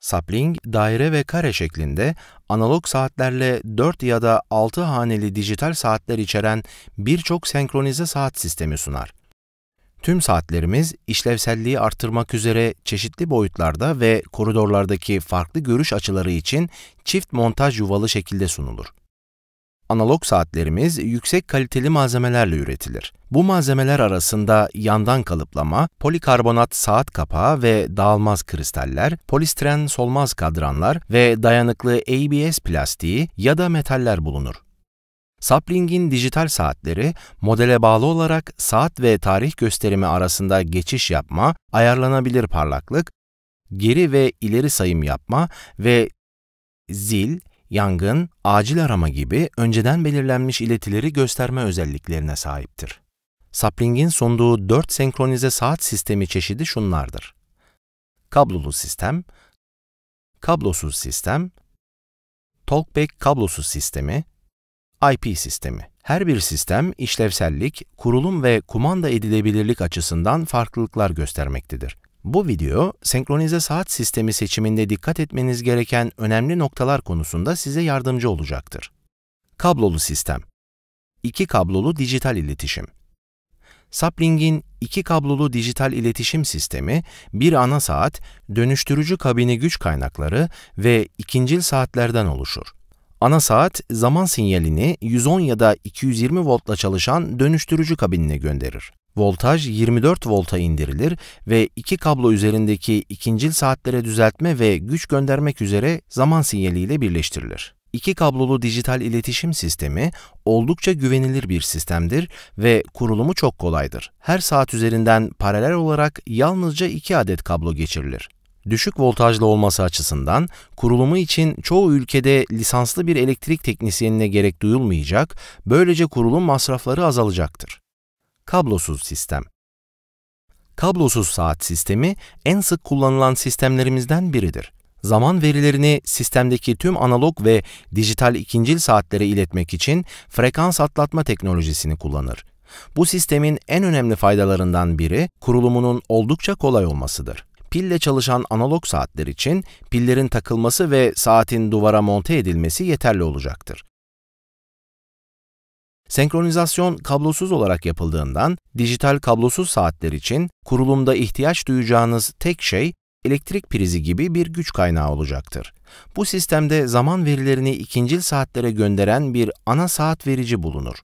Sapling, daire ve kare şeklinde analog saatlerle 4 ya da 6 haneli dijital saatler içeren birçok senkronize saat sistemi sunar. Tüm saatlerimiz işlevselliği artırmak üzere çeşitli boyutlarda ve koridorlardaki farklı görüş açıları için çift montaj yuvalı şekilde sunulur analog saatlerimiz yüksek kaliteli malzemelerle üretilir. Bu malzemeler arasında yandan kalıplama, polikarbonat saat kapağı ve dağılmaz kristaller, polistiren solmaz kadranlar ve dayanıklı ABS plastiği ya da metaller bulunur. Sapling'in dijital saatleri, modele bağlı olarak saat ve tarih gösterimi arasında geçiş yapma, ayarlanabilir parlaklık, geri ve ileri sayım yapma ve zil, yangın, acil arama gibi önceden belirlenmiş iletileri gösterme özelliklerine sahiptir. Sapling'in sunduğu 4 senkronize saat sistemi çeşidi şunlardır. Kablolu sistem, kablosuz sistem, talkback kablosuz sistemi, IP sistemi. Her bir sistem işlevsellik, kurulum ve kumanda edilebilirlik açısından farklılıklar göstermektedir. Bu video, senkronize saat sistemi seçiminde dikkat etmeniz gereken önemli noktalar konusunda size yardımcı olacaktır. Kablolu sistem İki kablolu dijital iletişim Sapling'in iki kablolu dijital iletişim sistemi, bir ana saat, dönüştürücü kabini güç kaynakları ve ikincil saatlerden oluşur. Ana saat zaman sinyalini 110 ya da 220 voltla çalışan dönüştürücü kabinine gönderir. Voltaj 24 volta indirilir ve iki kablo üzerindeki ikincil saatlere düzeltme ve güç göndermek üzere zaman sinyaliyle birleştirilir. İki kablolu dijital iletişim sistemi oldukça güvenilir bir sistemdir ve kurulumu çok kolaydır. Her saat üzerinden paralel olarak yalnızca iki adet kablo geçirilir. Düşük voltajlı olması açısından kurulumu için çoğu ülkede lisanslı bir elektrik teknisyenine gerek duyulmayacak, böylece kurulum masrafları azalacaktır. Kablosuz sistem Kablosuz saat sistemi en sık kullanılan sistemlerimizden biridir. Zaman verilerini sistemdeki tüm analog ve dijital ikincil saatlere iletmek için frekans atlatma teknolojisini kullanır. Bu sistemin en önemli faydalarından biri kurulumunun oldukça kolay olmasıdır pille çalışan analog saatler için pillerin takılması ve saatin duvara monte edilmesi yeterli olacaktır. Senkronizasyon kablosuz olarak yapıldığından, dijital kablosuz saatler için kurulumda ihtiyaç duyacağınız tek şey elektrik prizi gibi bir güç kaynağı olacaktır. Bu sistemde zaman verilerini ikincil saatlere gönderen bir ana saat verici bulunur.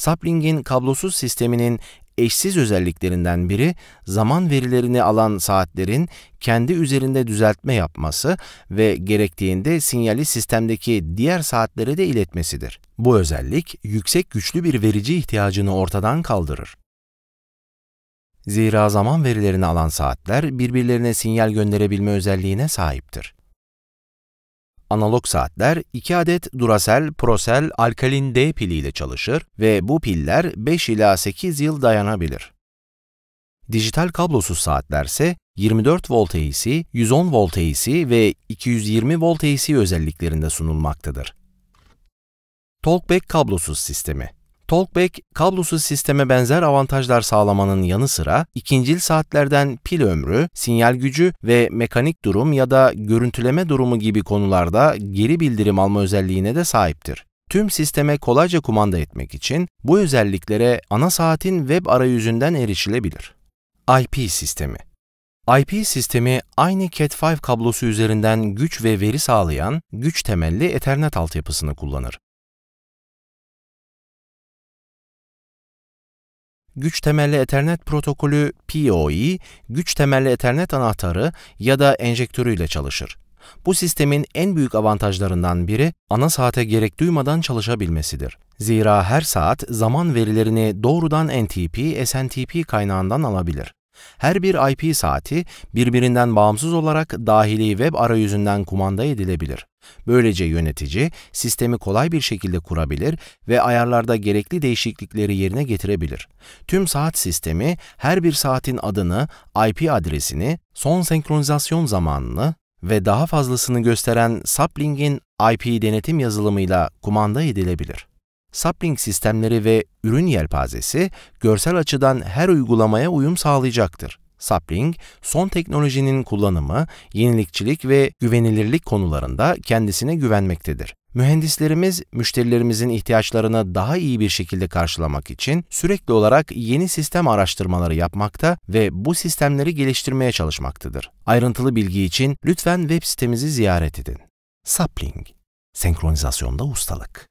Sapling'in kablosuz sisteminin eşsiz özelliklerinden biri zaman verilerini alan saatlerin kendi üzerinde düzeltme yapması ve gerektiğinde sinyali sistemdeki diğer saatlere de iletmesidir. Bu özellik yüksek güçlü bir verici ihtiyacını ortadan kaldırır. Zira zaman verilerini alan saatler birbirlerine sinyal gönderebilme özelliğine sahiptir. Analog saatler 2 adet Duracell Procell alkalin D piliyle çalışır ve bu piller 5 ila 8 yıl dayanabilir. Dijital kablosuz saatler ise 24 volt AC, 110 volt AC ve 220 volt AC özelliklerinde sunulmaktadır. Talkback kablosuz sistemi Talkback, kablosuz sisteme benzer avantajlar sağlamanın yanı sıra ikincil saatlerden pil ömrü, sinyal gücü ve mekanik durum ya da görüntüleme durumu gibi konularda geri bildirim alma özelliğine de sahiptir. Tüm sisteme kolayca kumanda etmek için bu özelliklere ana saatin web arayüzünden erişilebilir. IP sistemi IP sistemi aynı Cat5 kablosu üzerinden güç ve veri sağlayan güç temelli Ethernet altyapısını kullanır. güç temelli Ethernet protokolü PoE, güç temelli Ethernet anahtarı ya da enjektörüyle çalışır. Bu sistemin en büyük avantajlarından biri ana saate gerek duymadan çalışabilmesidir. Zira her saat zaman verilerini doğrudan NTP, SNTP kaynağından alabilir. Her bir IP saati birbirinden bağımsız olarak dahili web arayüzünden kumanda edilebilir. Böylece yönetici, sistemi kolay bir şekilde kurabilir ve ayarlarda gerekli değişiklikleri yerine getirebilir. Tüm saat sistemi, her bir saatin adını, IP adresini, son senkronizasyon zamanını ve daha fazlasını gösteren Sapling'in IP denetim yazılımıyla kumanda edilebilir. Saplink sistemleri ve ürün yelpazesi, görsel açıdan her uygulamaya uyum sağlayacaktır. Sapling, son teknolojinin kullanımı, yenilikçilik ve güvenilirlik konularında kendisine güvenmektedir. Mühendislerimiz, müşterilerimizin ihtiyaçlarını daha iyi bir şekilde karşılamak için sürekli olarak yeni sistem araştırmaları yapmakta ve bu sistemleri geliştirmeye çalışmaktadır. Ayrıntılı bilgi için lütfen web sitemizi ziyaret edin. Sapling, senkronizasyonda ustalık.